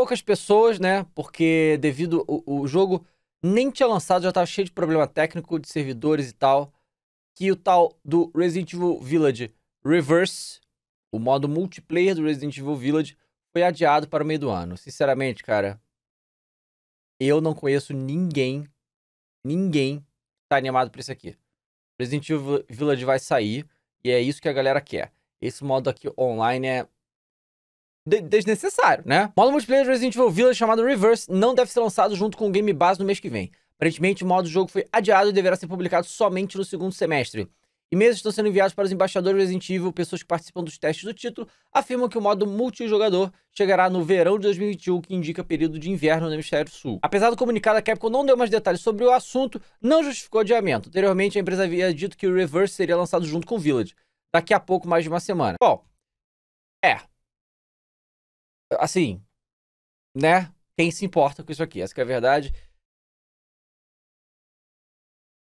poucas pessoas, né? Porque devido o, o jogo nem tinha lançado, já estava cheio de problema técnico, de servidores e tal. Que o tal do Resident Evil Village Reverse, o modo multiplayer do Resident Evil Village, foi adiado para o meio do ano. Sinceramente, cara, eu não conheço ninguém, ninguém que tá animado por isso aqui. Resident Evil Village vai sair e é isso que a galera quer. Esse modo aqui online é desnecessário, né? Modo multiplayer de Resident Evil Village chamado Reverse não deve ser lançado junto com o Game Base no mês que vem. Aparentemente, o modo do jogo foi adiado e deverá ser publicado somente no segundo semestre. E-mails estão sendo enviados para os embaixadores Resident Evil, pessoas que participam dos testes do título, afirmam que o modo multijogador chegará no verão de 2021, que indica período de inverno no Hemisfério Sul. Apesar do comunicado, a Capcom não deu mais detalhes sobre o assunto, não justificou o adiamento. Anteriormente, a empresa havia dito que o Reverse seria lançado junto com o Village, daqui a pouco mais de uma semana. Bom, é, assim, né? Quem se importa com isso aqui? Essa é a verdade.